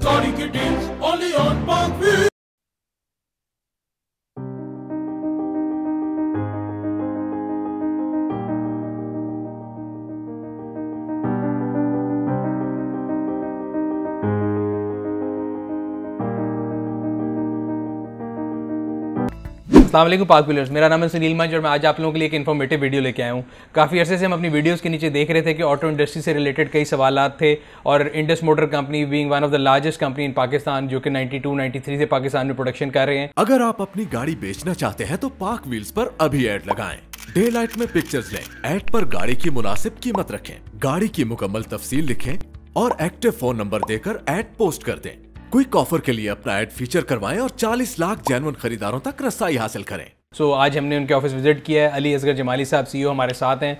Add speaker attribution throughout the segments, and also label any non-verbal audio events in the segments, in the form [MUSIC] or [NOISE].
Speaker 1: Sorry, kittens, only on Punk
Speaker 2: Aslam पाक billers मेरा नाम है सुनील मंज और मैं आज आप लोगों के लिए एक इन्फॉर्मेटिव वीडियो लेके आया हूँ काफ़ी अर्से से हम अपनी वीडियोस के नीचे देख रहे थे कि ऑटो इंडस्ट्री से रिलेटेड कई सवाल थे और Indus motor company being one of the largest company in Pakistan जो कि 92 93 से पाकिस्तान में प्रोडक्शन कर रहे हैं अगर आप अपनी गाड़ी बेचना चाहते हैं तो पाक व्हील्स पर अभी एड लगाएं डे लाइट में पिक्चर्स लें एड पर गाड़ी की मुनासिब कीमत रखें गाड़ी की मुकम्मल तफसील लिखें और एक्टिव फोन नंबर देकर एड पोस्ट कर दें क्विक ऑफर के लिए अपना एड फीचर करवाएं और 40 लाख जैनवन खरीदारों तक रसाई हासिल करें सो so, आज हमने उनके ऑफिस विजिट किया है अली असगर जमाली साहब सीईओ e हमारे साथ हैं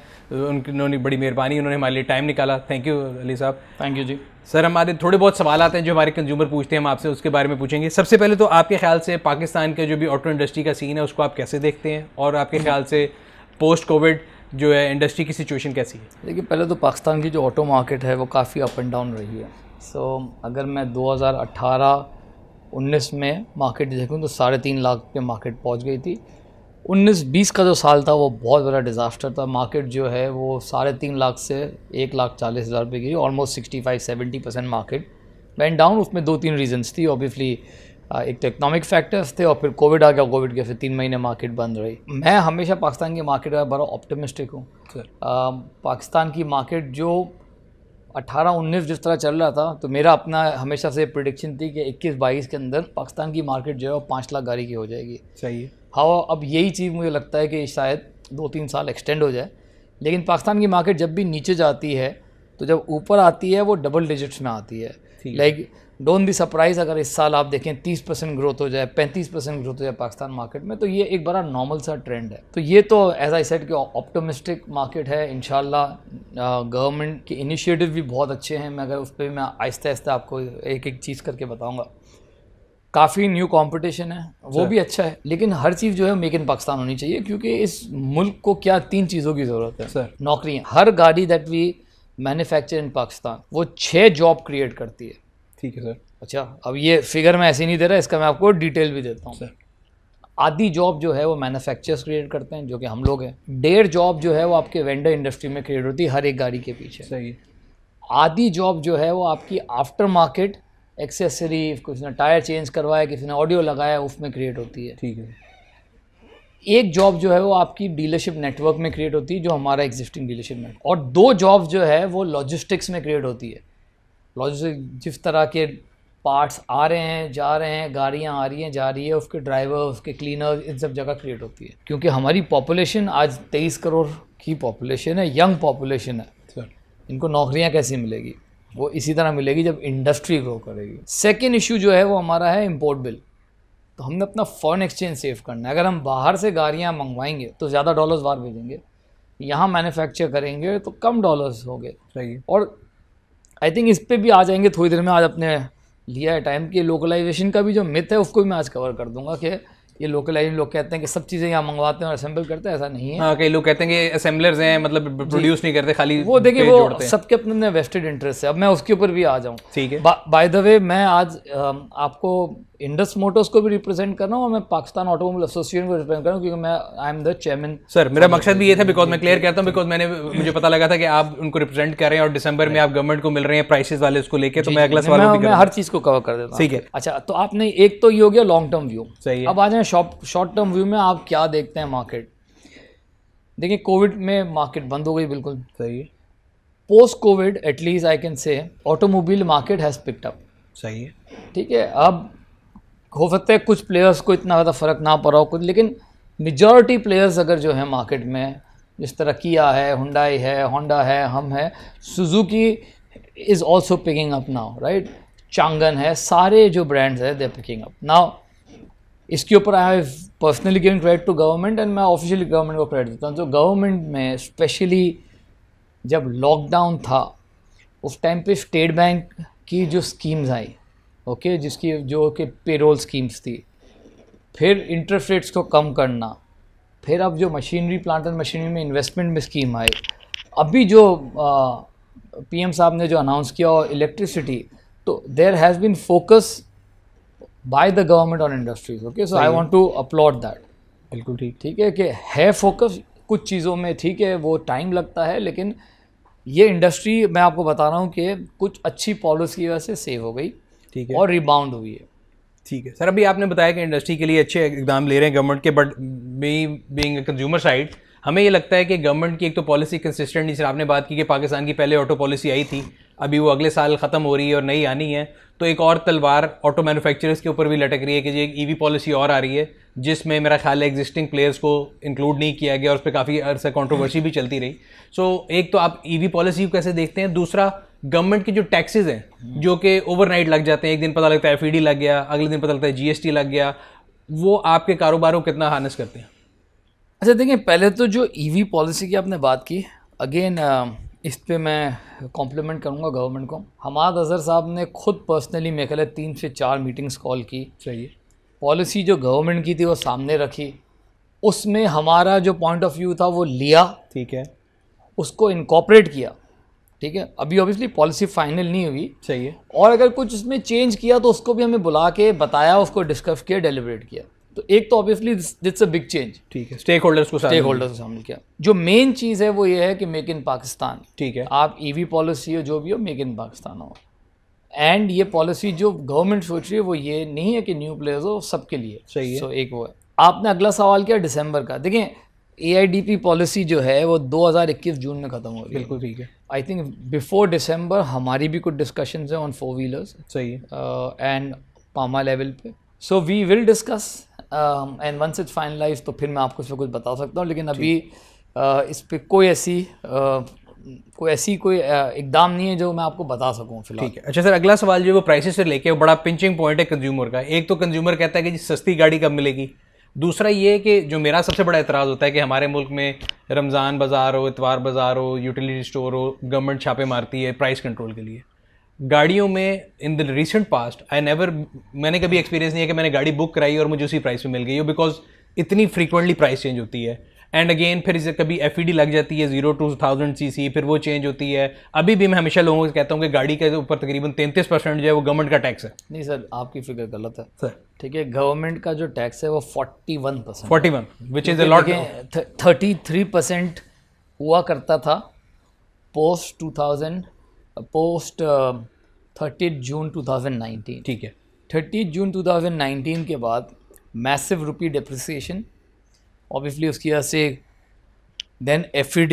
Speaker 2: उन्होंने बड़ी मेहरबानी उन्होंने हमारे लिए टाइम निकाला थैंक यू अली साहब थैंक यू जी सर हमारे थोड़े बहुत सवाल आते हैं जो हमारे कंज्यूमर पूछते हैं हम आपसे उसके बारे में पूछेंगे सबसे पहले तो आपके ख्याल से पाकिस्तान के जो भी ऑटो इंडस्ट्री का सीन है उसको आप कैसे देखते हैं और आपके हम्म। ख्याल से पोस्ट कोविड जो है इंडस्ट्री की सिचुएशन कैसी है
Speaker 1: देखिए पहले तो पाकिस्तान की जो ऑटो मार्केट है वो काफ़ी अप एंड डाउन रही है सो so, अगर मैं 2018-19 में मार्केट देखूँ तो साढ़े तीन लाख पे मार्केट पहुँच गई थी 19-20 का जो साल था वो बहुत बड़ा डिज़ास्टर था मार्केट जो है वो साढ़े तीन लाख से एक लाख चालीस हज़ार रुपये की almost sixty five seventy percent market went down उसमें दो तीन रीजनस थी ऑब्वियसली एक तो इकोनॉमिक फैक्टर्स थे और फिर कोविड आ गया कोविड के फिर तीन महीने मार्केट बंद रही मैं हमेशा पाकिस्तान की मार्केट का बड़ा ऑप्टोमिस्टिक हूँ पाकिस्तान की मार्केट जो अट्ठारह उन्नीस जिस तरह चल रहा था तो मेरा अपना हमेशा से प्रडिक्शन थी कि इक्कीस बाईस के अंदर पाकिस्तान की मार्केट जो है वो पाँच लाख गाड़ी की हो जाएगी सही है हाँ अब यही चीज़ मुझे लगता है कि शायद दो तीन साल एक्सटेंड हो जाए लेकिन पाकिस्तान की मार्केट जब भी नीचे जाती है तो जब ऊपर आती है वो डबल डिजिट्स में आती है लाइक डोंट बी सरप्राइज अगर इस साल आप देखें 30 परसेंट ग्रोथ हो जाए 35 परसेंट ग्रोथ हो जाए पाकिस्तान मार्केट में तो ये एक बड़ा नॉर्मल सा ट्रेंड है तो ये तो एज आई सेट कि ऑप्टोमिस्टिक मार्केट है इन गवर्नमेंट के इनिशिएटिव भी बहुत अच्छे हैं मैं अगर उस पर मैं आहिस्ता आहिस्ता आपको एक एक चीज़ करके बताऊँगा काफ़ी न्यू कंपटीशन है वो अच्छा। भी अच्छा है लेकिन हर चीज़ जो है मेक इन पाकिस्तान होनी चाहिए क्योंकि इस मुल्क को क्या तीन चीज़ों की ज़रूरत है सर नौकरियाँ हर गाड़ी that we manufacture in Pakistan वो छः जॉब क्रिएट करती है ठीक है सर अच्छा अब ये फिगर मैं ऐसे नहीं दे रहा इसका मैं आपको डिटेल भी देता हूँ आधी जॉब जो है वो मैन्युफैक्चरर्स क्रिएट करते हैं जो कि हम लोग हैं डेढ़ जॉब जो है वो आपके वेंडर इंडस्ट्री में क्रिएट होती है हर एक गाड़ी के पीछे सही आधी जॉब जो है वो आपकी आफ्टर मार्केट एक्सेसरी किसी ने टायर चेंज करवाया किसी ने ऑडियो लगाया उसमें क्रिएट होती है ठीक है एक जॉब जो है वो आपकी डीलरशिप नेटवर्क में क्रिएट होती है जो हमारा एग्जिस्टिंग डीलरशिप में और दो जॉब जो है वो लॉजिस्टिक्स में क्रिएट होती है लॉजिस्टिक जिस तरह के पार्ट्स आ रहे हैं जा रहे हैं गाड़ियाँ आ रही हैं जा रही है उसके ड्राइवर उसके क्लीनर इन सब जगह क्रिएट होती है क्योंकि हमारी पॉपुलेशन आज तेईस करोड़ की पॉपुलेशन है यंग पॉपुलेशन है इनको नौकरियाँ कैसी मिलेगी वो इसी तरह मिलेगी जब इंडस्ट्री ग्रो करेगी सेकेंड इशू जो है वो हमारा है इम्पोर्ट बिल तो हमने अपना फॉरेन एक्सचेंज सेव करना है अगर हम बाहर से गाड़ियाँ मंगवाएंगे तो ज़्यादा डॉलर्स बाहर भेजेंगे यहाँ मैन्युफैक्चर करेंगे तो कम डॉलर्स हो गए और आई थिंक इस पर भी आ जाएंगे थोड़ी देर में आज अपने लिया है टाइम कि लोकलाइजेशन का भी जो मिथ है उसको भी मैं आज कवर कर दूंगा कि ये लोकलाइज लोग कहते हैं
Speaker 2: कि सब चीज़ें यहाँ मंगवाते
Speaker 1: हैं और असेंबल करते हैं ऐसा नहीं है हाँ
Speaker 2: कई लोग कहते हैं कि असेंबलर्स हैं मतलब प्रोड्यूस नहीं करते खाली वो देखिए वो सबके अपने अपने वेस्टेड
Speaker 1: इंटरेस्ट है अब मैं उसके ऊपर भी
Speaker 2: आ जाऊँ ठीक है बाय द वे
Speaker 1: मैं आज आपको इंडस मोटर्स को भी रिप्रेजेंट कर रहा हूँ और मैं पाकिस्तान ऑटोमोबाइल एसोसिएशन को रिप्रेजेंट कर रहा हूँ क्योंकि मैं I am the chairman
Speaker 2: sir मेरा मकसद भी ये था बिकॉज मैं क्लियर करता हूँ बिकॉज मैंने मुझे पता लगा था कि आप उनको रिप्रेजेंट कर रहे हैं और दिसंबर में आप गवर्नमेंट को मिल रहे हैं प्राइसेस वाले उसको लेकर तो मैं अगला सवाल मैं, हर चीज़ को कवर कर देता ठीक है
Speaker 1: अच्छा तो आपने एक तो ये हो गया लॉन्ग टर्म व्यू सही अब आ जाए शॉर्ट टर्म व्यू में आप क्या देखते हैं मार्केट देखिए कोविड में मार्केट बंद हो गई बिल्कुल सही post Covid at least I can say automobile market has picked up सही है ठीक है अब हो सकता है कुछ प्लेयर्स को इतना ज़्यादा फ़र्क ना पड़ा हो कुछ लेकिन मेजॉरिटी प्लेयर्स अगर जो है मार्केट में जिस तरह किया है हुंडाई है होंडा है हम है Suzuki is also picking up now right Changan है सारे जो ब्रांड्स है दे पिकिंग अप नाउ इसके ऊपर I have personally giving credit to government and मैं ऑफिशियली गवर्नमेंट को क्रेडिट देता हूँ जो तो गवर्नमेंट में स्पेशली जब लॉकडाउन था उस टाइम पे स्टेट बैंक की जो स्कीम्स आई ओके जिसकी जो कि पेरोल स्कीम्स थी फिर इंटरेस्ट रेट्स को कम करना फिर अब जो मशीनरी प्लांट एंड मशीनरी में इन्वेस्टमेंट में स्कीम आई अभी जो पीएम साहब ने जो अनाउंस किया और इलेक्ट्रिसिटी तो there has been focus by the government on industries okay so I want to applaud that
Speaker 2: बिल्कुल ठीक ठीक
Speaker 1: है कि है फोकस कुछ चीज़ों में ठीक है वो टाइम लगता है लेकिन ये इंडस्ट्री मैं आपको बता रहा हूँ कि कुछ अच्छी पॉलिसी की वजह से सेव हो गई
Speaker 2: ठीक है और रिबाउंड हुई है ठीक है सर अभी आपने बताया कि इंडस्ट्री के लिए अच्छे एग्जाम ले रहे हैं गवर्नमेंट के but me being consumer side हमें ये लगता है कि गवर्नमेंट की एक तो पॉलिसी कंसिस्टेंट नहीं सर आपने बात की कि पाकिस्तान की पहले ऑटो पॉलिसी आई थी अभी वो अगले साल ख़त्म हो रही है और नई आनी है तो एक और तलवार ऑटो मैन्युफैक्चरर्स के ऊपर भी लटक रही है कि जी ई ईवी पॉलिसी और आ रही है जिसमें मेरा ख्याल है एग्जिस्टिंग प्लेयर्स को इंक्लूड नहीं किया गया और उस पर काफ़ी अर्सा कॉन्ट्रोवर्सी भी चलती रही सो so, एक तो आप वी पॉलिसी को कैसे देखते हैं दूसरा गवर्नमेंट की जो टैक्सेस हैं जो कि ओवरनाइट लग जाते हैं एक दिन पता लगता है एफ e लग गया अगले दिन पता लगता है जीएसटी लग गया वो आपके कारोबार को कितना हानस करते हैं अच्छा देखिए पहले तो जो ईवी e पॉलिसी की आपने बात की अगेन
Speaker 1: इस पर मैं कॉम्प्लीमेंट करूँगा गवर्नमेंट को हमाद अजहर साहब ने खुद पर्सनली मेरे ख्याल तीन से चार मीटिंग्स कॉल की चाहिए पॉलिसी जो गवर्नमेंट की थी वो सामने रखी उसमें हमारा जो पॉइंट ऑफ व्यू था वो लिया ठीक है उसको इनकॉपरेट किया ठीक है अभी ऑब्वियसली पॉलिसी फाइनल नहीं हुई सही है और अगर कुछ इसमें चेंज किया तो उसको भी हमें बुला के बताया उसको डिस्कस किया डेलीबरेट किया तो एक तो obviously that's a
Speaker 2: big change ठीक है स्टेक होल्डर्स को स्टेक होल्डर्स को शामिल किया
Speaker 1: जो मेन चीज़ है वो ये है कि मेक इन पाकिस्तान ठीक है आप ईवी e पॉलिसी हो जो भी हो मेक इन पाकिस्तान हो एंड ये पॉलिसी जो गवर्नमेंट सोच रही है वो ये नहीं है कि न्यू प्लेयर्स हो सबके लिए सही है सो so, एक वो है आपने अगला सवाल किया दिसंबर का देखें ए पॉलिसी जो है वो 2021 जून में ख़त्म हो रही है बिल्कुल ठीक है आई थिंक बिफोर डिसम्बर हमारी भी कुछ डिस्कशंस हैं ऑन फोर व्हीलर्स सही एंड पामा लेवल पे so we will discuss and once it finalise तो फिर मैं आपको पर कुछ बता सकता हूँ लेकिन अभी uh, इस पर कोई ऐसी uh, कोई ऐसी कोई uh, इकदाम नहीं है जो मैं आपको बता सकूं
Speaker 2: फिलहाल ठीक है अच्छा सर अगला सवाल जो वो प्राइसेस से लेके बड़ा पिंचिंग पॉइंट है कंज्यूमर का एक तो कंज्यूमर कहता है कि जी सस्ती गाड़ी कब मिलेगी दूसरा ये कि जो मेरा सबसे बड़ा एतराज़ होता है कि हमारे मुल्क में रमज़ान बाज़ार हो इतवार बाज़ार हो यूटिलिटी स्टोर हो गवर्नमेंट छापे मारती है प्राइस कंट्रोल के लिए गाड़ियों में in the recent past I never मैंने कभी एक्सपीरियंस नहीं है कि मैंने गाड़ी बुक कराई और मुझे उसी प्राइस में मिल गई हो बिकॉज इतनी फ्रीक्वेंटली प्राइस चेंज होती है एंड अगेन फिर इसे कभी एफ e लग जाती है zero two thousand c c फिर वो चेंज होती है अभी भी मैं हमेशा लोगों से कहता हूँ कि गाड़ी के ऊपर तकरीबन तैंतीस परसेंट जो है वो गवर्नमेंट का टैक्स है
Speaker 1: नहीं सर आपकी फिक्र गलत है सर ठीक है गवर्नमेंट का जो टैक्स है वो forty one percent forty one which is a lot thirty three percent हुआ करता था post two thousand post thirty June two thousand nineteen ठीक है thirty June two thousand nineteen के बाद मैसिव रुपी डिप्रिसिएशन ऑब्वियसली उसकी वजह से देन एफ e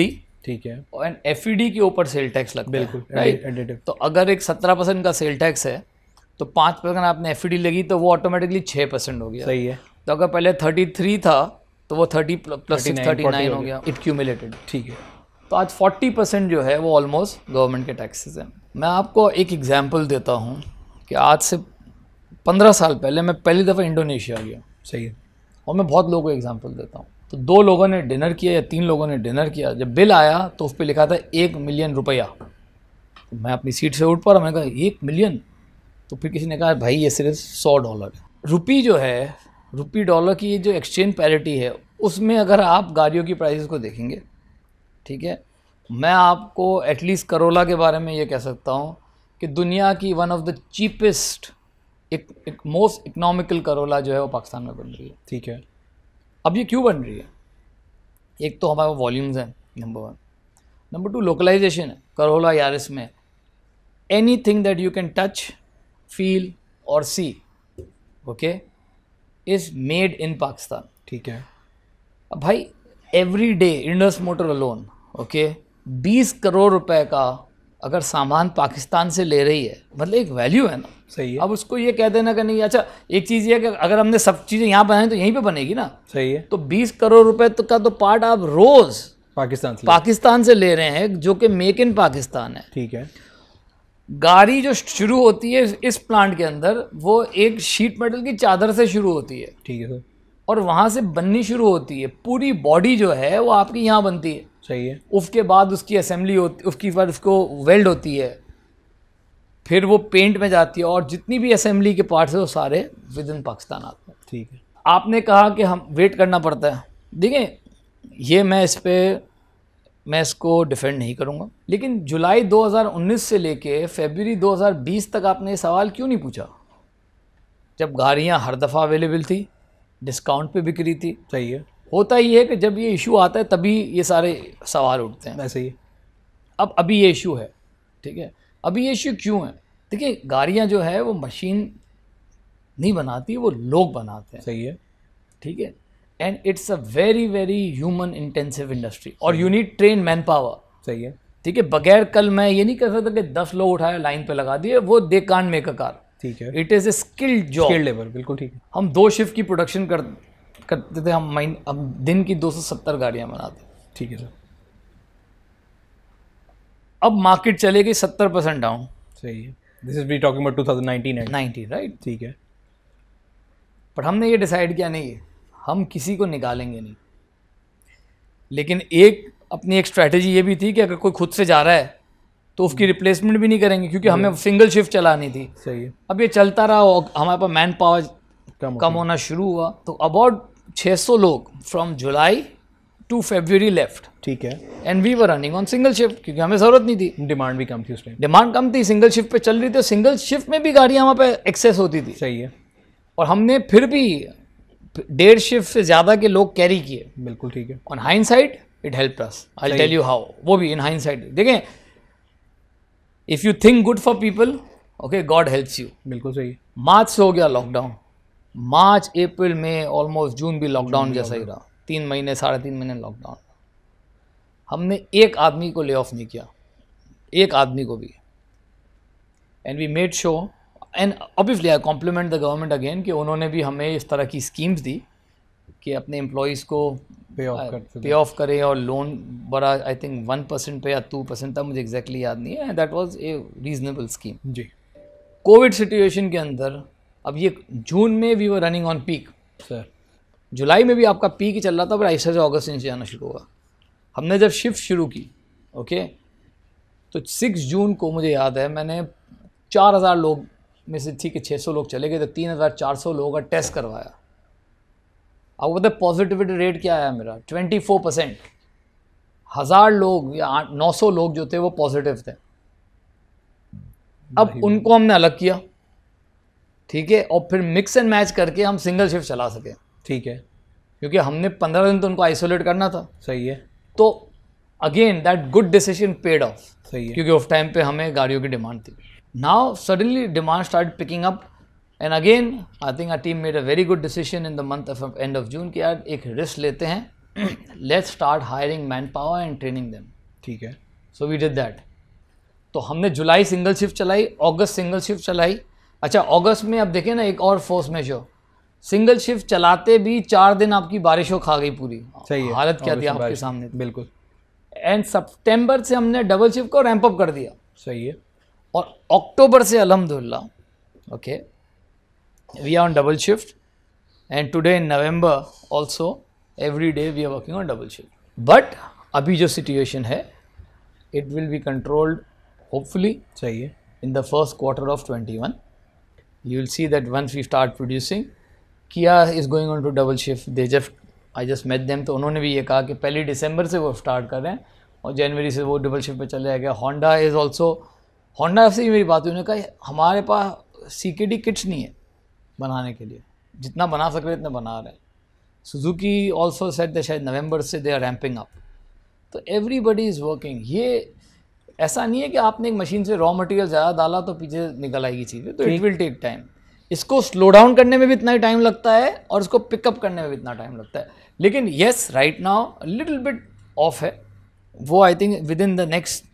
Speaker 1: ठीक है एंड एफ e के ऊपर सेल टैक्स लगता बिल्कुल राइट तो अगर एक सत्रह परसेंट का सेल टैक्स है तो पाँच परसेंट आपने एफ e लगी तो वो ऑटोमेटिकली छः परसेंट हो गया सही है तो अगर पहले थर्टी थ्री था तो वो थर्टी प्लस थर्टी नाइन हो गया इट क्यूमिलेटेड ठीक है तो आज फोर्टी परसेंट जो है वो ऑलमोस्ट गवर्नमेंट के टैक्सेस हैं मैं आपको एक एग्जाम्पल देता हूँ कि आज से पंद्रह साल पहले मैं पहली दफ़ा इंडोनेशिया गया सही है और मैं बहुत लोगों को एग्जाम्पल देता हूँ तो दो लोगों ने डिनर किया या तीन लोगों ने डिनर किया जब बिल आया तो उस पर लिखा था एक मिलियन रुपया तो मैं अपनी सीट से उठ पा रहा मैंने कहा एक मिलियन तो फिर किसी ने कहा भाई ये सिर्फ सौ डॉलर है रुपी जो है रुपी डॉलर की जो एक्सचेंज पैरिटी है उसमें अगर आप गाड़ियों की प्राइस को देखेंगे ठीक है मैं आपको एटलीस्ट करोला के बारे में ये कह सकता हूँ कि दुनिया की वन ऑफ द चीपेस्ट एक, एक मोस्ट इकनॉमिकल करोला जो है वो पाकिस्तान में बन रही है ठीक है अब ये क्यों बन रही है एक तो हमारे वॉल्यूम्स हैं number one number two localization है करोला यारिस में एनी थिंग that you can touch feel और see okay is made in Pakistan ठीक है अब भाई every day Indus motor loan okay बीस करोड़ रुपए का अगर सामान पाकिस्तान से ले रही है मतलब एक वैल्यू है ना सही है अब उसको ये कह देना कि नहीं अच्छा एक चीज़ ये कि अगर हमने सब चीज़ें यहाँ बनाई तो यहीं पे बनेगी ना सही है तो 20 करोड़ रुपए तो का तो पार्ट आप रोज़ पाकिस्तान से पाकिस्तान से ले रहे हैं जो कि मेक इन पाकिस्तान है ठीक है गाड़ी जो शुरू होती है इस प्लांट के अंदर वो एक शीट मेटल की चादर से शुरू होती है ठीक है सर और वहाँ से बननी शुरू होती है पूरी बॉडी जो है वो आपकी यहाँ बनती है सही है उसके बाद उसकी असेंबली होती उसके बाद उसको वेल्ड होती है फिर वो पेंट में जाती है और जितनी भी असेंबली के पार्ट्स है वो सारे विद इन पाकिस्तान आते हैं ठीक है आपने कहा कि हम वेट करना पड़ता है देखें ये मैं इस पर मैं इसको डिफेंड नहीं करूँगा लेकिन जुलाई 2019 से लेके फेबरी 2020 तक आपने ये सवाल क्यों नहीं पूछा जब गाड़ियाँ हर दफ़ा अवेलेबल थी डिस्काउंट पे रही थी सही है होता ही है कि जब ये इशू आता है तभी ये सारे सवाल उठते हैं वैसे ही अब अभी ये इशू है ठीक है अभी ये इशू क्यों है देखिए गाड़ियाँ जो है वो मशीन नहीं बनाती वो लोग बनाते हैं सही है ठीक है and it's a very very human intensive industry और you need train manpower सही है ठीक है बगैर कल मैं ये नहीं कह सकता कि दस लोग उठाए लाइन पे लगा दिए वो दे कान मेक अ कार ठीक है it is a skilled job skilled
Speaker 2: labour बिल्कुल ठीक है
Speaker 1: हम दो शिफ्ट की प्रोडक्शन कर करते थे हम माइन अब दिन की 270 गाड़ियाँ बनाते ठीक है सर अब मार्केट चले गई 70 परसेंट डाउन सही है this is be talking about 2019 19 right ठीक है पर हमने ये डिसाइड किया नहीं हम किसी को निकालेंगे नहीं लेकिन एक अपनी एक स्ट्रैटेजी ये भी थी कि अगर कोई खुद से जा रहा है तो उसकी रिप्लेसमेंट हम्म। भी नहीं करेंगे क्योंकि हमें सिंगल हम्म। शिफ्ट चलानी थी सही है अब ये चलता रहा हमारे पास मैन पावर कम, कम होना शुरू हुआ तो अबाउट 600 लोग from July to February left ठीक है and we were running on single shift क्योंकि हमें जरूरत नहीं थी डिमांड भी कम थी उस टाइम डिमांड कम थी सिंगल शिफ्ट पे चल रही थी सिंगल शिफ्ट में भी गाड़ियाँ वहाँ पे एक्सेस होती थी सही है और हमने फिर भी डेढ़ शिफ्ट से ज़्यादा के लोग कैरी किए बिल्कुल ठीक है on hindsight it help us I tell you how वो भी इन हाइन साइड देखें if you think good for people okay God helps you बिल्कुल सही मार्च से हो गया लॉकडाउन मार्च अप्रैल में ऑलमोस्ट जून भी लॉकडाउन जैसा ही रहा तीन महीने साढ़े तीन महीने लॉकडाउन हमने एक आदमी को ले ऑफ नहीं किया एक आदमी को भी and we made show and obviously I compliment the government again कि उन्होंने भी हमें इस तरह की स्कीम्स दी कि अपने एम्प्लॉयज़
Speaker 2: को पे ऑफ uh, कर पे ऑफ
Speaker 1: करें और लोन बड़ा आई थिंक वन परसेंट पे या टू परसेंट था मुझे एग्जैक्टली exactly याद नहीं है and that was a reasonable scheme जी कोविड सिचुएशन के अंदर अब ये जून में we were running on peak sir जुलाई में भी आपका पीक ही चल रहा था पर ऐसे से अगस्त नीचे जाना शुरू हुआ हमने जब शिफ्ट शुरू की ओके तो सिक्स जून को मुझे याद है मैंने चार हज़ार लोग में से ठीक है छः सौ लोग चले गए तो तीन हज़ार चार सौ लोगों का टेस्ट करवाया आपको पता पॉजिटिविटी रेट क्या आया मेरा ट्वेंटी फोर परसेंट हज़ार लोग या नौ सौ लोग जो थे वो पॉजिटिव थे अब उनको हमने अलग किया ठीक है और फिर मिक्स एंड मैच करके हम सिंगल शिफ्ट चला सकें ठीक है क्योंकि हमने पंद्रह दिन तो उनको आइसोलेट करना था सही है तो again that good decision paid off सही है क्योंकि उस टाइम पे हमें गाड़ियों की डिमांड थी now suddenly demand start picking up and again I think uh team made a very good decision in the month of end of June की यार एक रिस्क लेते हैं let start hiring manpower and training them ठीक है so we did that तो हमने जुलाई single shift चलाई अगस्त सिंगल शिफ्ट चलाई अच्छा अगस्त में आप देखें ना एक और फोर्स मेजर सिंगल शिफ्ट चलाते भी चार दिन आपकी बारिशों खा गई पूरी सही है हालत क्या थी आपके सामने बिल्कुल एंड सितंबर से हमने डबल शिफ्ट को रैंप अप कर दिया सही है और अक्टूबर से अलहमदिल्ला okay we are on double shift and today in November also every day we are working on double shift but अभी जो सिचुएशन है it will be controlled hopefully सही है in the first quarter of twenty one you will see that once we start producing Kia is going on to double shift they just I just met them तो उन्होंने भी ये कहा कि पहली दिसंबर से वो स्टार्ट कर रहे हैं और जनवरी से वो डबल शिफ्ट पे चले जाएगा होंडा इज़ ऑल्सो होंडा से ही मेरी बात हुई उन्होंने कहा हमारे पास सी के डी किट्स नहीं है बनाने के लिए जितना बना सक रहे इतना बना रहे हैं सुजुकी ऑल्सो सेट शायद नवंबर से दे आर रैम्पिंग अप तो एवरीबडी इज़ वर्किंग ये ऐसा नहीं है कि आपने एक मशीन से रॉ मटेरियल ज़्यादा डाला तो पीछे निकल आएगी चीज़ें तो इट विल टेक टाइम इसको स्लो डाउन करने में भी इतना ही टाइम लगता है और इसको पिकअप करने में भी इतना टाइम लगता है लेकिन yes right now little bit of है वो I think within the next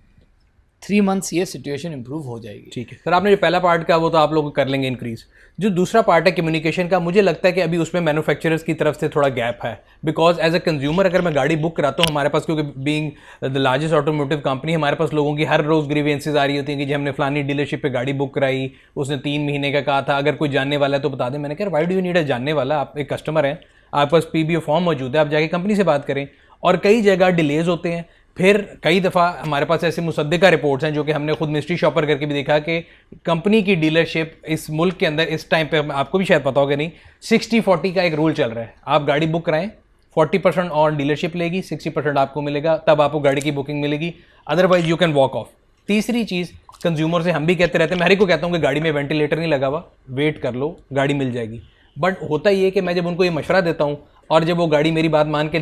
Speaker 2: three months ये सिचुएशन इंप्रूव हो जाएगी ठीक है सर आपने जो पहला पार्ट का वो तो आप लोग कर लेंगे इंक्रीज जो दूसरा पार्ट है कम्युनिकेशन का मुझे लगता है कि अभी उसमें मैन्युफैक्चरर्स की तरफ से थोड़ा गैप है बिकॉज एज अ कंज्यूमर अगर मैं गाड़ी बुक कराता हूँ हमारे पास क्योंकि being the largest automotive company हमारे पास लोगों की हर रोज़ ग्रीवेंसेज आ रही होती हैं कि जी हमने फलानी डीलरशिप पर गाड़ी बुक कराई उसने तीन महीने का कहा था अगर कोई जानने वाला है तो बता दें मैंने कहा why do you need a जानने वाला आप एक कस्टमर हैं आपके पास पी फॉर्म मौजूद है आप जाके कंपनी से बात करें और कई जगह डिलेज होते हैं फिर कई दफ़ा हमारे पास ऐसे मुसदा रिपोर्ट्स हैं जो कि हमने खुद मिस्ट्री शॉपर करके भी देखा कि कंपनी की डीलरशिप इस मुल्क के अंदर इस टाइम पे आपको भी शायद पता होगा नहीं सिक्सटी फोर्टी का एक रूल चल रहा है आप गाड़ी बुक कराएं फोर्टी परसेंट और डीलरशिप लेगी सिक्सटी परसेंट आपको मिलेगा तब आपको गाड़ी की बुकिंग मिलेगी otherwise you can walk off तीसरी चीज़ कंज्यूमर से हम भी कहते रहते हैं मैं हर को कहता हूँ कि गाड़ी में वेंटिलेटर नहीं लगा हुआ वेट कर लो गाड़ी मिल जाएगी बट होता ये है कि मैं जब उनको ये मशवरा देता हूँ और जब वो गाड़ी मेरी बात मान के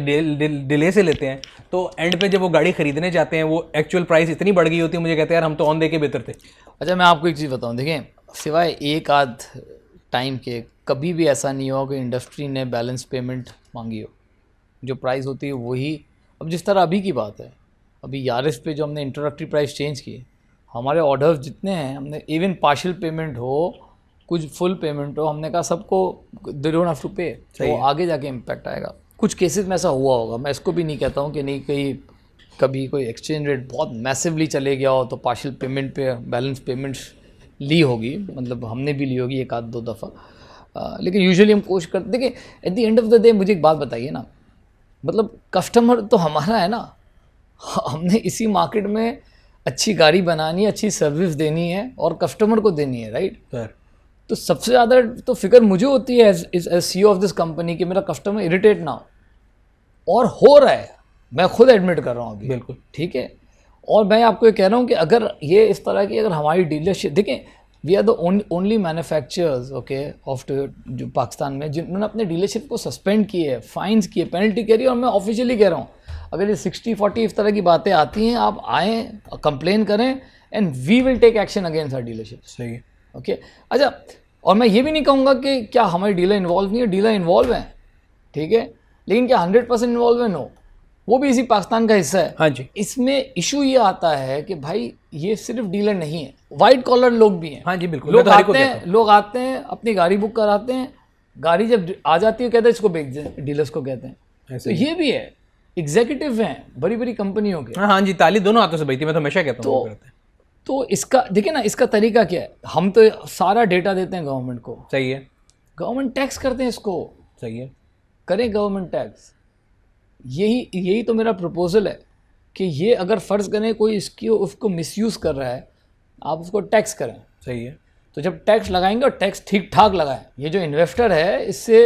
Speaker 2: डिले से लेते हैं तो एंड पे जब वो गाड़ी खरीदने जाते हैं वो एक्चुअल प्राइस इतनी बढ़ गई होती है मुझे कहते हैं यार हम तो ऑन दे के बेहतर थे अच्छा मैं आपको एक चीज़ बताऊँ देखें सिवाय एक आध
Speaker 1: टाइम के कभी भी ऐसा नहीं हो कि इंडस्ट्री ने बैलेंस पेमेंट मांगी हो जो प्राइस होती है वही अब जिस तरह अभी की बात है अभी यारिस पे जो हमने इंट्रोडक्टरी प्राइस चेंज किए हमारे ऑर्डर्स जितने हैं हमने इवन पार्शल पेमेंट हो कुछ फुल पेमेंट हो हमने कहा सबको दे डोंट हैव टू पे तो आगे जाके इम्पैक्ट आएगा कुछ केसेस में ऐसा हुआ होगा मैं इसको भी नहीं कहता हूँ कि नहीं कहीं कभी कोई एक्सचेंज रेट बहुत मैसिवली चले गया हो तो पार्शियल पेमेंट पे बैलेंस पेमेंट्स ली होगी मतलब हमने भी ली होगी एक आध दो दफ़ा लेकिन यूजुअली हम कोशिश करते देखिए at the end of the day मुझे एक बात बताइए ना मतलब कस्टमर तो हमारा है ना हमने इसी मार्केट में अच्छी गाड़ी बनानी है अच्छी सर्विस देनी है और कस्टमर को देनी है राइट सर तो सबसे ज़्यादा तो फिक्र मुझे होती है as as C of this company कि मेरा कस्टमर इरिटेट ना हो और हो रहा है मैं खुद एडमिट कर रहा हूँ अभी बिल्कुल ठीक है और मैं आपको ये कह रहा हूँ कि अगर ये इस तरह की अगर हमारी डीलरशिप देखें we are the only manufacturers okay of जो पाकिस्तान में जिन्होंने अपने डीलरशिप को सस्पेंड किए है फाइन्स किए पेनल्टी करी और मैं ऑफिशियली कह रहा हूँ अगर ये सिक्सटी फोर्टी इस तरह की बातें आती हैं आप आएँ कंप्लेन करें and we will take action against our dealership सही है ओके अच्छा और मैं ये भी नहीं कहूँगा कि क्या हमारे डीलर इन्वॉल्व नहीं है डीलर इन्वॉल्व हैं ठीक है लेकिन क्या हंड्रेड परसेंट इन्वॉल्व है नो वो भी इसी पाकिस्तान का हिस्सा है हाँ जी इसमें इशू ये आता है कि भाई ये सिर्फ डीलर नहीं है वाइट कॉलर लोग भी हैं हाँ जी बिल्कुल लोग आते हैं लोग आते हैं अपनी गाड़ी बुक कराते हैं गाड़ी जब आ जाती है कहते हैं इसको बेच दें डीलर्स को कहते हैं तो ये भी है एग्जीक्यूटिव हैं बड़ी बड़ी कंपनियों के
Speaker 2: हाँ, हाँ जी ताली दोनों हाथों से बैठती मैं तो हमेशा कहता हूँ तो
Speaker 1: तो इसका देखिए ना इसका तरीका क्या है हम तो सारा डेटा देते हैं गवर्नमेंट को सही है गवर्नमेंट टैक्स करते हैं इसको सही है करें गवर्नमेंट टैक्स यही यही तो मेरा प्रपोज़ल है कि ये अगर फ़र्ज़ करें कोई इसकी उसको मिसयूज़ कर रहा है आप उसको टैक्स करें सही है तो जब टैक्स लगाएंगे और टैक्स ठीक ठाक लगाएं ये जो इन्वेस्टर है इससे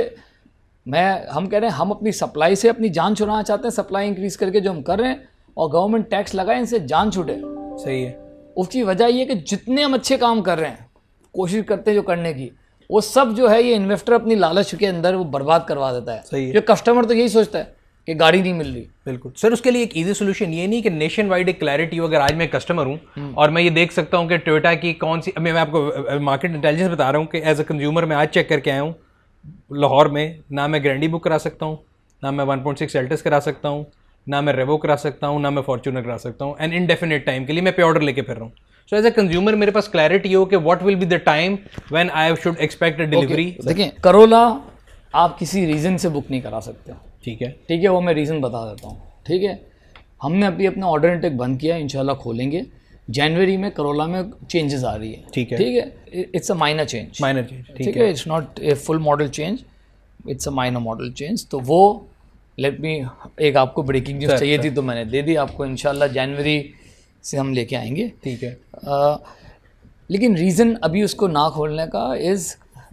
Speaker 1: मैं हम कह रहे हैं हम अपनी सप्लाई से अपनी जान छुड़ाना चाहते हैं सप्लाई इंक्रीज़ करके जो हम कर रहे हैं और गवर्नमेंट टैक्स लगाए इनसे जान छुटे सही है उसकी वजह ये कि जितने हम अच्छे काम कर रहे हैं कोशिश करते हैं जो करने की वो सब जो है ये इन्वेस्टर अपनी लालच के अंदर वो बर्बाद करवा देता है सही है जो कस्टमर तो यही सोचता है
Speaker 2: कि गाड़ी नहीं मिल रही बिल्कुल सर उसके लिए एक ईजी सोल्यूशन ये नहीं कि नेशन वाइड एक क्लैरिटी हो अगर आज मैं कस्टमर हूँ हम्म। और मैं ये देख सकता हूँ कि टोयोटा की कौन सी मैं आपको मार्केट इंटेलिजेंस बता रहा हूँ कि एज अ कंज्यूमर मैं आज चेक करके आया हूँ लाहौर में ना मैं ग्रैंडी बुक करा सकता हूँ ना मैं वन पॉइंट सिक्स करा सकता हूँ ना मैं रेवो करा सकता हूँ ना मैं फॉर्चूनर करा सकता हूँ एंड इनडेफिनेट टाइम के लिए मैं पे ऑर्डर लेके फिर रहा हूँ सो एज ए कंज्यूमर मेरे पास क्लैरिटी हो कि what will be the time when I should expect delivery देखिए करोला आप किसी रीज़न से बुक नहीं करा सकते ठीक है ठीक
Speaker 1: है वो मैं रीज़न बता देता हूँ ठीक है हमने अभी अपना ऑर्डर इंटेक बंद किया इनशाला खोलेंगे जनवरी में करोला में चेंजेस आ रही है ठीक है ठीक है it's a minor change minor change ठीक है it's not a full model change it's a minor model change तो वो लेट मी एक आपको ब्रेकिंग न्यूज़ चाहिए थी तो मैंने दे दी आपको इन जनवरी से हम लेके आएंगे ठीक है लेकिन रीज़न अभी उसको ना खोलने का इज़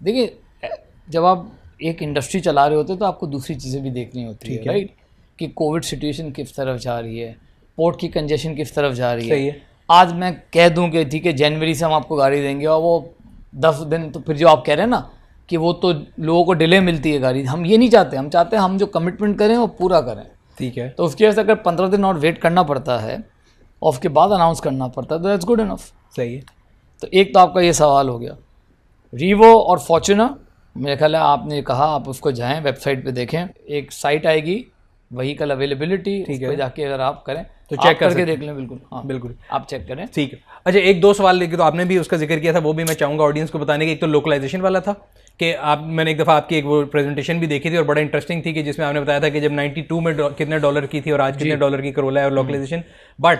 Speaker 1: देखिए जब आप एक इंडस्ट्री चला रहे होते हैं तो आपको दूसरी चीज़ें भी देखनी होती है राइट कि कोविड सिचुएशन किस तरफ जा रही है पोर्ट की कंजेशन किस तरफ जा रही है, है। आज मैं कह दूं कि ठीक है जनवरी से हम आपको गाड़ी देंगे और वो दस दिन तो फिर जो आप कह रहे हैं ना कि वो तो लोगों को डिले मिलती है गाड़ी हम ये नहीं चाहते हम चाहते हैं हम जो कमिटमेंट करें वो पूरा करें ठीक है तो उसकी वजह से अगर पंद्रह दिन और वेट करना पड़ता है और उसके बाद अनाउंस करना पड़ता है तो दैट्स गुड इनफ सही है तो एक तो आपका ये सवाल हो गया रीवो और फॉर्चुनर मेरे ख्याल है आपने कहा आप उसको जाएं वेबसाइट पे देखें एक साइट आएगी
Speaker 2: वही कल अवेलेबिलिटी ठीक है जाके अगर आप करें तो चेक कर करके देख लें बिल्कुल हाँ बिल्कुल आप चेक करें ठीक है अच्छा एक दो सवाल लेके तो आपने भी उसका जिक्र किया था वो भी मैं चाहूँगा ऑडियंस को बताने के एक तो लोकलाइजेशन वाला था कि आप मैंने एक दफ़ा आपकी एक वो प्रेजेंटेशन भी देखी थी और बड़ा इंटरेस्टिंग थी कि जिसमें आपने बताया था कि जब 92 में कितने डॉलर की थी और आज कितने डॉलर की करोला है और लोकलाइजेशन बट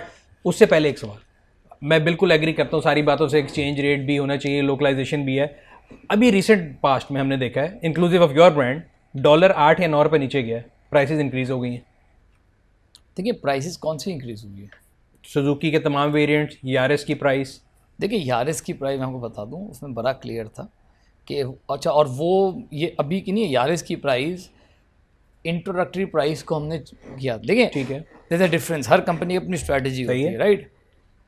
Speaker 2: उससे पहले एक सवाल मैं बिल्कुल एग्री करता हूँ सारी बातों से एक्सचेंज रेट भी होना चाहिए लोकलाइजेशन भी है अभी रिसेंट पास्ट में हमने देखा है inclusive of your brand dollar आठ या नौ रुपये नीचे गया है प्राइस इंक्रीज़ हो गई हैं देखिए प्राइसेस कौन सी इंक्रीज़ हुई है सुजुकी के तमाम वेरिएंट्स
Speaker 1: यारस की प्राइस देखिए यारस की प्राइस मैं आपको बता दूं उसमें बड़ा क्लियर था कि अच्छा और वो ये अभी की नहीं यारिस की प्राइस इंट्रोडक्टरी प्राइस को हमने किया देखिए ठीक है जैसे अ डिफरेंस हर कंपनी अपनी स्ट्रैटेजी होती है राइट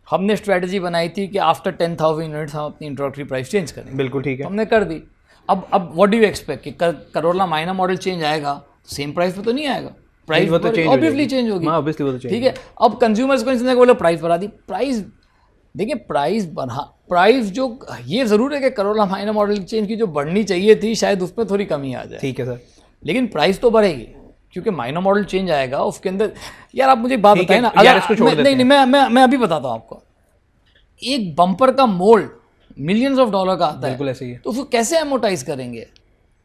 Speaker 1: हमने स्ट्रैटेजी बनाई थी कि आफ्टर टेन थाउजेंड यूनिट्स हम अपनी इंट्रोडक्टरी प्राइस चेंज करें बिल्कुल ठीक है तो हमने कर दी अब अब व्हाट डू यू एक्सपेक्ट कि कर, करोला माइना मॉडल चेंज आएगा सेम प्राइस पे तो नहीं आएगा प्राइस तो चेंज ऑब्वियसली चेंज होगी हाँ, तो ठीक है अब कंज्यूमर्स को इसने बोला प्राइस बढ़ा दी प्राइस देखिए प्राइस बढ़ा प्राइस जो ये ज़रूर है कि करोला माइना मॉडल चेंज की जो बढ़नी चाहिए थी शायद उसमें थोड़ी कमी आ जाए ठीक है सर लेकिन प्राइस तो बढ़ेगी क्योंकि माइना मॉडल चेंज आएगा उसके अंदर यार आप मुझे एक बात बताए ना अगर इसको छोड़ नहीं नहीं मैं मैं मैं अभी बताता हूँ आपको एक बंपर का मोल्ड मिलियंस ऑफ डॉलर का आता है बिल्कुल ऐसे ही तो उसको कैसे एमोटाइज करेंगे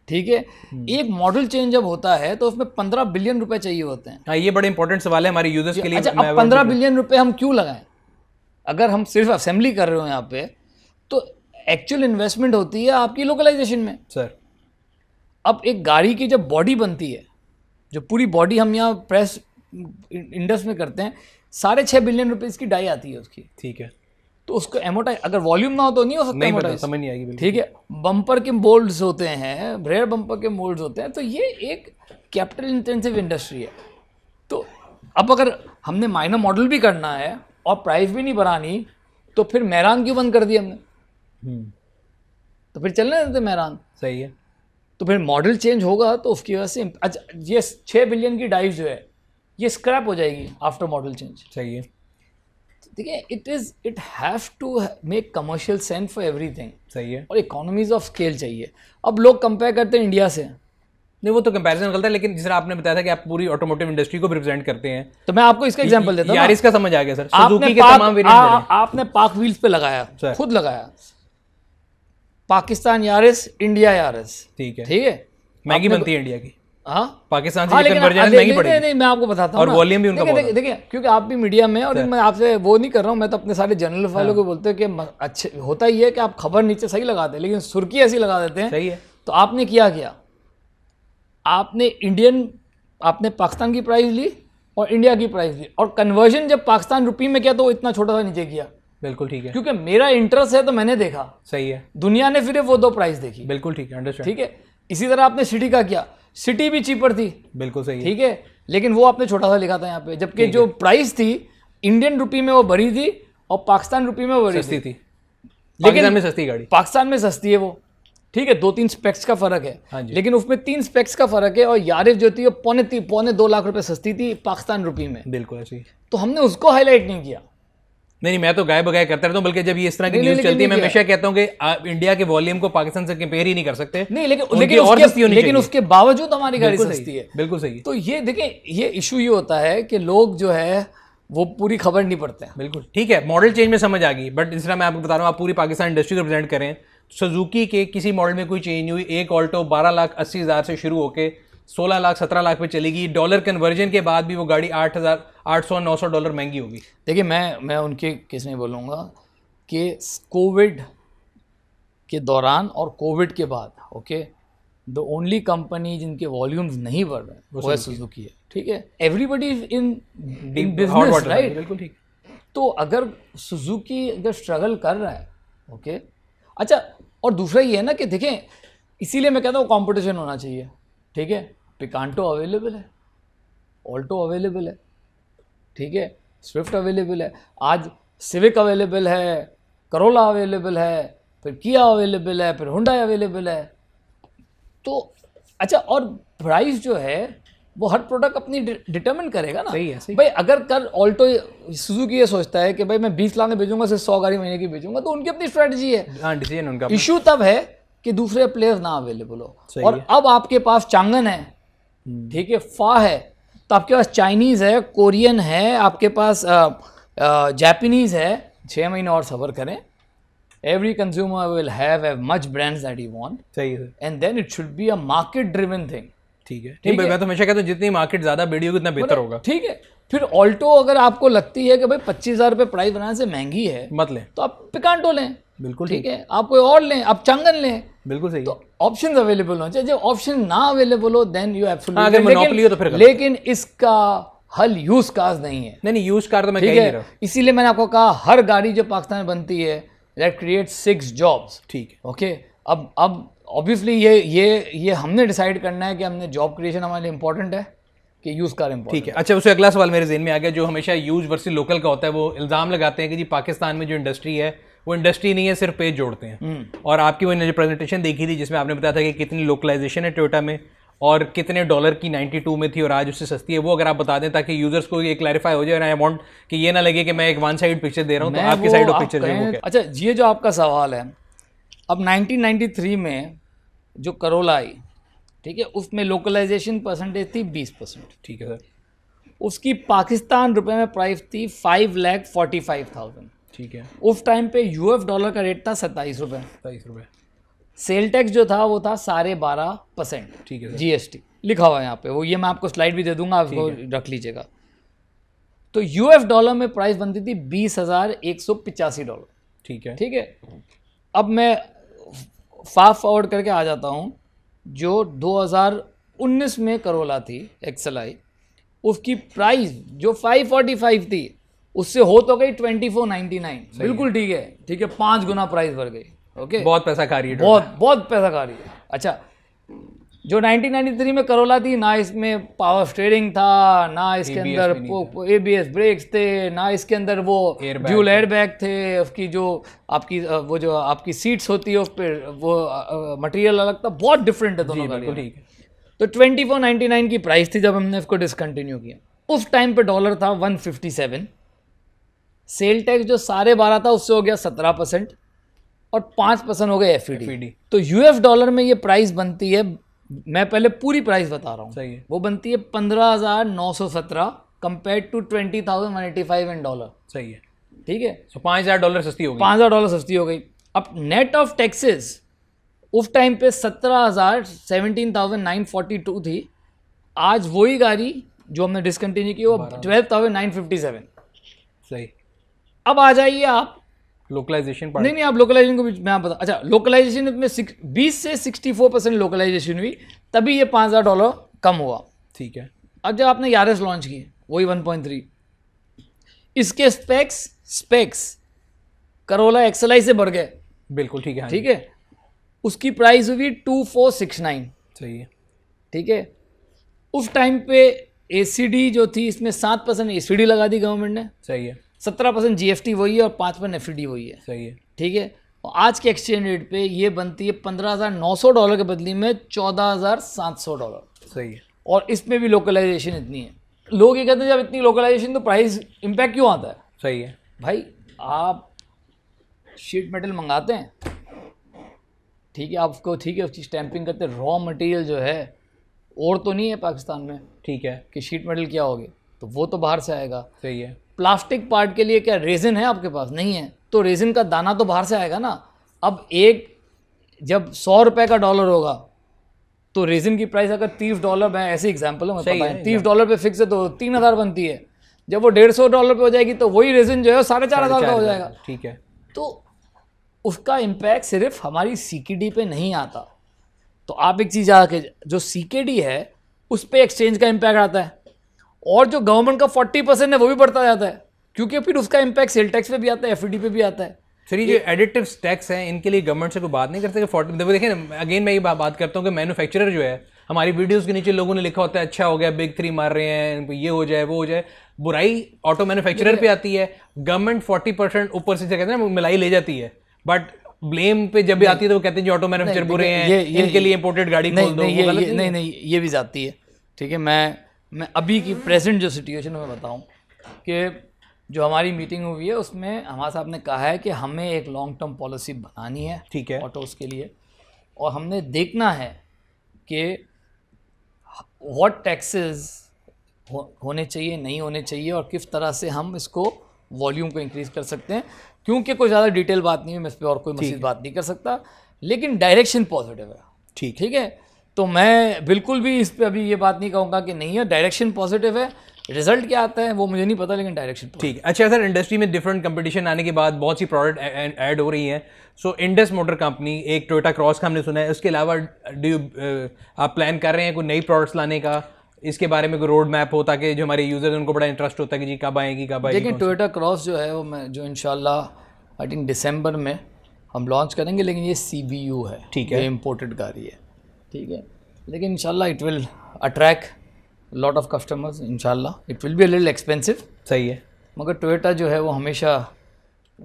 Speaker 1: ठीक है हम्म। एक मॉडल चेंज जब होता है तो उसमें पंद्रह बिलियन रुपए चाहिए होते हैं
Speaker 2: हाँ ये बड़े इंपॉर्टेंट सवाल है हमारे यूजर्स के लिए अच्छा पंद्रह
Speaker 1: बिलियन रुपए हम क्यों लगाएं अगर हम सिर्फ असेंबली कर रहे हो यहाँ पे तो एक्चुअल इन्वेस्टमेंट होती है आपकी लोकलाइजेशन में सर अब एक गाड़ी की जब बॉडी बनती है जो पूरी बॉडी हम यहाँ प्रेस इंडस्ट में करते हैं साढ़े छः बिलियन रुपीज़ की डाई आती है उसकी ठीक है तो उसको एमोटाइज अगर वॉल्यूम ना हो तो नहीं हो सकता नहीं समझ नहीं आएगी ठीक है बम्पर के मोल्ड्स होते हैं रेयर बम्पर के मोल्ड्स होते हैं तो ये एक कैपिटल इंटेंसिव इंडस्ट्री है तो अब अगर हमने माइनर मॉडल भी करना है और प्राइस भी नहीं बढ़ानी तो फिर मैरान क्यों बंद कर दिया हमने
Speaker 2: हम्म। तो
Speaker 1: फिर चलने देते मैरान सही है तो फिर मॉडल चेंज होगा तो उसकी वजह से अच्छा ये छः बिलियन की डाइव जो है ये स्क्रैप हो जाएगी आफ्टर मॉडल चेंज सही है ठीक है it is it have to make commercial sense for everything सही है और इकोनॉमीज ऑफ स्केल चाहिए अब लोग कंपेयर करते हैं इंडिया से
Speaker 2: नहीं वो तो कंपैरिजन गलत है लेकिन जिस आपने बताया था कि आप पूरी ऑटोमोटिव इंडस्ट्री को रिप्रेजेंट करते हैं
Speaker 1: तो मैं आपको इसका एग्जांपल देता हूँ इसका समझ आ गया सर आपने के पाक, तमाम आ, आपने पाक व्हील्स पे लगाया खुद लगाया पाकिस्तान यारिस इंडिया यारिस ठीक है ठीक है
Speaker 2: मैगी बनती है इंडिया की हाँ पाकिस्तान से कन्वर्जन महंगी पड़ेगी नहीं
Speaker 1: मैं आपको बताता हूँ और वॉल्यूम भी उनका देखिए देखिए क्योंकि आप भी मीडिया में और मैं आपसे वो नहीं कर रहा हूँ मैं तो अपने सारे जर्नल वालों को बोलते हैं कि अच्छे होता ही है कि आप खबर नीचे सही लगाते हैं लेकिन सुर्खी ऐसी लगा देते हैं सही है तो आपने किया क्या आपने इंडियन आपने पाकिस्तान की प्राइस ली और इंडिया की प्राइस ली और कन्वर्जन जब पाकिस्तान रुपी में किया तो इतना छोटा सा नीचे किया
Speaker 2: बिल्कुल ठीक है क्योंकि
Speaker 1: मेरा इंटरेस्ट है तो मैंने देखा सही है दुनिया ने फिर वो दो प्राइस देखी बिल्कुल ठीक है अंडरस्टैंड ठीक है इसी तरह आपने सिटी का किया सिटी भी चीपर थी बिल्कुल सही ठीक है लेकिन वो आपने छोटा सा लिखा था यहाँ पे जबकि जो प्राइस थी इंडियन रुपी में वो भरी थी और पाकिस्तान रुपी में वो भरी थी, थी। लेकिन में सस्ती गाड़ी पाकिस्तान में सस्ती है वो ठीक है दो तीन स्पेक्स का फर्क है हाँ लेकिन उसमें तीन स्पेक्स का फर्क है और यारिफ जो थी वो पौने ती, पौने दो लाख रुपए सस्ती थी पाकिस्तान रुपये में बिल्कुल ऐसी तो हमने उसको हाईलाइट नहीं किया
Speaker 2: नहीं नहीं मैं तो गाय बगाय करता रहता हूँ बल्कि जब ये इस तरह की न्यूज चलती है मैं हमेशा कहता हूँ कि इंडिया के वॉल्यूम को पाकिस्तान से कंपेयर ही नहीं कर सकते नहीं लेकिन लेकिन और सस्ती होनी लेकिन उसके
Speaker 1: बावजूद हमारी गाड़ी सस्ती
Speaker 2: है बिल्कुल सही तो
Speaker 1: ये देखें ये इशू ये होता है कि लोग जो है वो पूरी खबर नहीं पड़ते
Speaker 2: बिल्कुल ठीक है मॉडल चेंज में समझ आ गई बट इस तरह मैं आपको बता रहा हूँ आप पूरी पाकिस्तान इंडस्ट्री को रिप्रेजेंट करें सुजुकी के किसी मॉडल में कोई चेंज नहीं हुई एक ऑल्टो बारह लाख अस्सी हज़ार से शुरू होकर सोलह लाख सत्रह लाख पे चलेगी डॉलर कन्वर्जन के बाद भी वो गाड़ी आठ हज़ार आठ सौ नौ सौ डॉलर महंगी होगी देखिए मैं मैं उनके किसने में
Speaker 1: बोलूँगा कि कोविड के दौरान और कोविड के बाद ओके द ओनली कंपनी जिनके वॉल्यूम्स नहीं बढ़ रहे वो है सुजुकी है ठीक है everybody is in
Speaker 2: business right
Speaker 1: बिल्कुल ठीक तो अगर सुजुकी अगर स्ट्रगल कर रहा है ओके okay, अच्छा और दूसरा ये है ना कि देखें इसीलिए मैं कहता हूँ कॉम्पिटिशन होना चाहिए ठीक है पिकांटो अवेलेबल है ऑल्टो अवेलेबल है ठीक है स्विफ्ट अवेलेबल है आज सिविक अवेलेबल है करोला अवेलेबल है फिर किया अवेलेबल है फिर हुडा अवेलेबल है तो अच्छा और प्राइस जो है वो हर प्रोडक्ट अपनी डिटरमिन करेगा ना सही है सही भाई अगर कल ऑल्टो सुजुकी ये सोचता है कि भाई मैं बीस लाख में भेजूंगा सिर्फ सौ गाड़ी महीने की भेजूंगा तो उनकी अपनी स्ट्रेटजी
Speaker 2: है डिसीजन हाँ, उनका इशू
Speaker 1: तब है कि दूसरे प्लेयर्स ना अवेलेबल हो और अब आपके पास चांगन है ठीक है फा है तो आपके पास चाइनीज है कोरियन है आपके पास जैपनीज है छः महीने और सफर करें every consumer will have a much brands that he want है and then it should be a market driven thing
Speaker 2: ठीक है ठीक मैं तो हमेशा कहता हूँ जितनी मार्केट ज़्यादा बढ़ी होगी उतना बेहतर मतलब होगा
Speaker 1: ठीक है फिर ऑल्टो अगर आपको लगती है कि भाई पच्चीस हज़ार रुपये प्राइस बनाने से महंगी है मत लें तो आप पिकांटो लें बिल्कुल ठीक है आप कोई और लें आप चंगन लें बिल्कुल सही तो ऑप्शन अवेलेबल हो चाहिए जब ऑप्शन ना अवेलेबल हो देन यू एब्सोल्युटली तो फिर लेकिन इसका हल यूज कार्स नहीं है नहीं नहीं यूज कार तो मैं ठीक है इसीलिए मैंने आपको कहा हर गाड़ी जो पाकिस्तान में बनती है दैट क्रिएट सिक्स जॉब्स ठीक है ओके अब अब ऑब्वियसली ये ये ये हमने डिसाइड करना है कि हमने जॉब क्रिएशन हमारे लिए इंपॉर्टेंट है कि यूज़ का ठीक है
Speaker 2: अच्छा उससे अगला सवाल मेरे जेन में आ गया जो हमेशा यूज वर्सेस लोकल का होता है वो इल्ज़ाम लगाते हैं कि जी पाकिस्तान में जो इंडस्ट्री है वो इंडस्ट्री नहीं है सिर्फ पेज जोड़ते हैं हम्म। और आपकी मैंने प्रेजेंटेशन देखी थी जिसमें आपने बताया था कि कितनी लोकलाइजेशन है टोयोटा में और कितने डॉलर की 92 में थी और आज उससे सस्ती है वो अगर आप बता दें ताकि यूजर्स को ये क्लैरिफाई हो जाए और आई वांट कि ये ना लगे कि मैं एक वन साइड पिक्चर दे रहा हूँ तो आपकी साइड ऑफ पिक्चर
Speaker 1: अच्छा ये जो आपका सवाल है अब 1993 में जो करोला आई ठीक है उसमें लोकलाइजेशन परसेंटेज थी बीस परसेंट ठीक है सर उसकी पाकिस्तान रुपए में प्राइस थी five lakh forty five thousand ठीक है उस टाइम पे यूएफ डॉलर का रेट था सत्ताईस रुपये सत्ताईस रुपये सेल टैक्स जो था वो था साढ़े बारह परसेंट ठीक है जीएसटी लिखा हुआ है यहाँ पे वो ये मैं आपको स्लाइड भी दे दूंगा आप रख लीजिएगा तो यूएस डॉलर में प्राइस बनती थी बीस हज़ार एक सौ पिचासी डॉलर ठीक है ठीक है अब मैं फास्ट फॉरवर्ड करके आ जाता हूँ जो 2019 में करोला थी एक्सल आई उसकी प्राइस जो 545 थी उससे हो तो गई 2499 बिल्कुल ठीक है ठीक है पाँच गुना प्राइस बढ़ गई ओके बहुत पैसा खा रही है बहुत बहुत पैसा खा रही है अच्छा जो 1993 में करोला थी ना इसमें पावर स्टेयरिंग था ना इसके अंदर ए बी एस ब्रेक्स थे ना इसके अंदर वो ड्यूल एयर बैग थे उसकी जो आपकी वो जो आपकी सीट्स होती है उस पर वो मटेरियल अलग था बहुत डिफरेंट है दोनों ठीक है तो ट्वेंटी फोर नाइन्टी नाइन की प्राइस थी जब हमने इसको डिसकंटिन्यू किया उस टाइम पे डॉलर था one fifty seven sale tax जो सारे बारह था उससे हो गया सत्रह परसेंट और पाँच परसेंट हो गया एफ e e तो एफ डॉलर में ये प्राइस बनती है मैं पहले पूरी प्राइस बता रहा हूँ सही है वो बनती है पंद्रह हजार नौ सौ सत्रह compare to twenty thousand one eighty five in dollar सही है ठीक है
Speaker 2: सो पाँच हज़ार डॉलर सस्ती हो गई पाँच हज़ार
Speaker 1: डॉलर सस्ती हो गई अब नेट ऑफ टैक्सेस उस टाइम पे सत्रह हज़ार seventeen thousand nine forty two थी आज वही गाड़ी जो हमने डिसकंटिन्यू की वो twelve thousand nine fifty seven सही अब आ जाइए आप
Speaker 2: लोकलाइजेशन नहीं नहीं
Speaker 1: आप लोकलाइजेशन को भी मैं आप बता अच्छा लोकलाइजेशन में बीस से सिक्सटी फोर परसेंट लोकलाइजेशन हुई तभी ये पाँच हज़ार डॉलर कम हुआ ठीक है अब जब आपने यारस लॉन्च किए वही वन पॉइंट थ्री इसके स्पेक्स स्पेक्स करोला एक्सएलआई से बढ़ गए
Speaker 2: बिल्कुल ठीक है हाँ ठीक
Speaker 1: है उसकी प्राइस हुई टू फोर सिक्स नाइन सही है ठीक है उस टाइम पे ए जो थी इसमें सात परसेंट ए लगा दी गवर्नमेंट ने सही है सत्रह परसेंट जी टी वही है और पाँच परसेंट एफ डी e वही है सही है ठीक है और आज के एक्सचेंज रेट पे ये बनती है पंद्रह हज़ार नौ सौ डॉलर के बदली में चौदह हज़ार सात सौ डॉलर सही है और इसमें भी लोकलाइजेशन इतनी है लोग ये कहते हैं जब इतनी लोकलाइजेशन तो प्राइस इम्पैक्ट क्यों आता है सही है भाई आप शीट मेटल मंगाते हैं ठीक है आपको ठीक है उसकी स्टैंपिंग करते रॉ मटेरियल जो है और तो नहीं है पाकिस्तान में ठीक है कि शीट मेटल क्या होगी तो वो तो बाहर से आएगा सही है प्लास्टिक पार्ट के लिए क्या रेजिन है आपके पास नहीं है तो रेजिन का दाना तो बाहर से आएगा ना अब एक जब सौ रुपए का डॉलर होगा तो रेजिन की प्राइस अगर तीस डॉलर में ऐसी एग्जाम्पल है तीस डॉलर पे फिक्स है तो तीन हज़ार बनती है जब वो डेढ़ सौ डॉलर पे हो जाएगी तो वही रेजिन जो है साढ़े चार हज़ार का हो जाएगा ठीक है तो उसका इम्पैक्ट सिर्फ हमारी सी पे नहीं आता तो आप एक चीज़ आके जो सी है उस पर एक्सचेंज का इम्पैक्ट आता है और जो गवर्नमेंट का फोर्टी परसेंट है वो भी बढ़ता जाता है क्योंकि फिर उसका इम्पैक्ट सेल टैक्स पे भी आता है एफडी पे भी आता है
Speaker 2: सर ये जो एडिटिव टैक्स हैं इनके लिए गवर्नमेंट से कोई बात नहीं कर सकते देखो देखिए अगेन मैं ये बात करता हूँ कि मैन्युफैक्चरर जो है हमारी वीडियोज़ के नीचे लोगों ने लिखा होता है अच्छा हो गया बिग थ्री मार रहे हैं ये हो जाए वो हो जाए बुराई ऑटो मैन्युफैक्चरर पे आती है गवर्नमेंट फोर्टी परसेंट ऊपर से कहते हैं मिलाई ले जाती है बट ब्लेम पे जब भी आती है तो कहते हैं जो ऑटो मैन्युफैक्चर बुरे हैं इनके लिए इम्पोर्टेड गाड़ी खोल दो नहीं नहीं
Speaker 1: ये भी जाती है ठीक है मैं मैं अभी की प्रेजेंट जो सिचुएशन में बताऊं कि जो हमारी मीटिंग हुई है उसमें हमारे साहब ने कहा है कि हमें एक लॉन्ग टर्म पॉलिसी बनानी है ठीक है ऑटोस के लिए और हमने देखना है कि वॉट टैक्सेस हो, होने चाहिए नहीं होने चाहिए और किस तरह से हम इसको वॉल्यूम को इंक्रीज़ कर सकते हैं क्योंकि कोई ज़्यादा डिटेल बात नहीं है मैं इस पर और कोई मसीद बात नहीं कर सकता लेकिन डायरेक्शन पॉजिटिव है ठीक ठीक है तो मैं बिल्कुल भी इस पर अभी ये बात नहीं कहूँगा कि नहीं है डायरेक्शन पॉजिटिव है
Speaker 2: रिजल्ट क्या आता है वो मुझे नहीं पता लेकिन डायरेक्शन ठीक है अच्छा सर इंडस्ट्री में डिफरेंट कंपटीशन आने के बाद बहुत सी प्रोडक्ट ऐड हो रही हैं सो इंडस मोटर कंपनी एक टोयोटा क्रॉस का हमने सुना है उसके अलावा डू यू uh, आप प्लान कर रहे हैं कोई नई प्रोडक्ट्स लाने का इसके बारे में कोई रोड मैप हो ताकि जो हमारे यूज़र उनको बड़ा इंटरेस्ट होता है कि जी कब आएगी कब आएगी लेकिन टोयोटा
Speaker 1: क्रॉस जो है वो मैं जो इन आई थिंक दिसंबर में हम लॉन्च करेंगे लेकिन ये सी है ठीक है
Speaker 2: इम्पोर्टेड गाड़ी
Speaker 1: है ठीक है लेकिन इनशाला it will attract lot of customers इनशाला it will be little expensive सही है मगर टोयोटा जो है वो हमेशा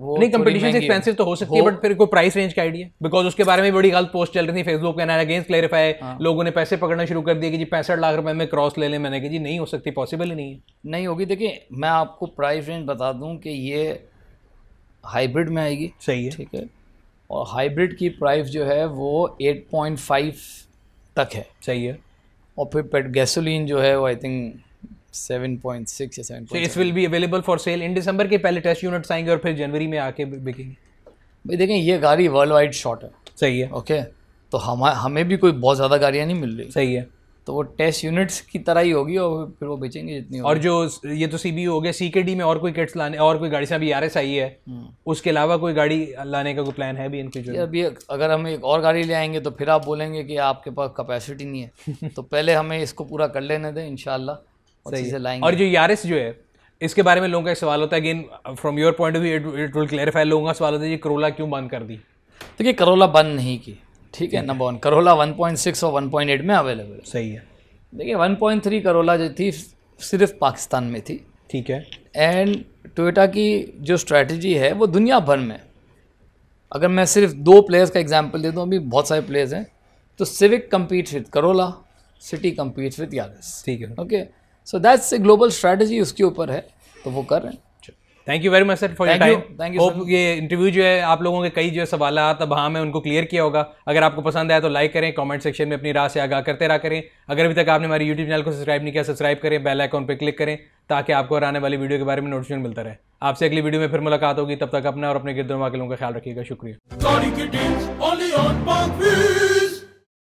Speaker 1: वो नहीं कंपटीशन एक्सपेंसिव तो हो सकती है बट
Speaker 2: फिर कोई प्राइस रेंज का आइडिया बिकॉज उसके बारे में बड़ी गलत पोस्ट चल रही थी फेसबुक पे नाइन अगेंस्ट क्लेरिफाई लोगों ने पैसे पकड़ना शुरू कर दिए कि जी पैंसठ लाख रुपए में क्रॉस ले लें मैंने कहा जी नहीं हो सकती पॉसिबल ही नहीं है नहीं होगी देखिए मैं आपको प्राइस रेंज बता दूँ कि ये
Speaker 1: हाइब्रिड में आएगी सही है ठीक है और हाइब्रिड की प्राइस जो है वो एट पॉइंट फाइव तक है चाहिए और फिर पेट गैसोलीन जो है वो आई थिंक सिक्स या seven so will
Speaker 2: be available for sale in December के पहले टेस्ट यूनिट्स आएंगे और फिर जनवरी में आके बिकेंगे
Speaker 1: भाई देखें ये गाड़ी वर्ल्ड वाइड शॉट है सही है ओके okay? तो हम हमें भी कोई बहुत ज़्यादा गाड़ियाँ नहीं मिल रही सही है तो वो टेस्ट यूनिट्स की तरह ही होगी और फिर वो
Speaker 2: बेचेंगे जितनी और जो ये तो सी हो गया सी के डी में और कोई किट्स लाने और कोई गाड़ी से अभी आर एस आई है हम्म। उसके अलावा कोई गाड़ी लाने का कोई प्लान है भी इनकी जो अभी अगर हम एक और गाड़ी ले आएंगे तो फिर आप बोलेंगे कि
Speaker 1: आपके पास कैपेसिटी नहीं है [LAUGHS] तो पहले हमें इसको पूरा कर लेने दें इनशाला लाएंगे
Speaker 2: और जो यारिस e जो है इसके बारे में लोगों का एक सवाल होता है again from your point of view it will clarify लोगों का सवाल होता है ये करोला क्यों बंद कर दी देखिए करोला बंद नहीं की ठीक है number one Corolla one
Speaker 1: point six और वन पॉइंट एट में अवेलेबल सही है देखिए वन पॉइंट थ्री करोला जो थी सिर्फ पाकिस्तान में थी ठीक है एंड टोयोटा की जो स्ट्रेटजी है वो दुनिया भर में अगर मैं सिर्फ दो प्लेयर्स का एग्जाम्पल दे दूँ अभी बहुत सारे प्लेयर्स हैं तो Civic compete with Corolla City compete with Yaris ठीक है okay so that's a global strategy उसके ऊपर है तो वो कर रहे हैं
Speaker 2: thank you very much sir for your time thank you hope ये इंटरव्यू जो है आप लोगों के कई जो सवाल अब हाँ मैं उनको क्लियर किया होगा अगर आपको पसंद आया तो लाइक करें कमेंट सेक्शन में अपनी राह से आगाह करते रहा करें अगर अभी तक आपने हमारे यूट्यूब चैनल को सब्सक्राइब नहीं किया सब्सक्राइब करें बेल आइकॉन पर क्लिक करें ताकि आपको और आने वाली वीडियो के बारे में नोटिफिकेशन मिलता रहे आपसे अगली वीडियो में फिर मुलाकात होगी तब तक अपना और अपने गिरदों वाकलों का ख्याल रखिएगा शुक्रिया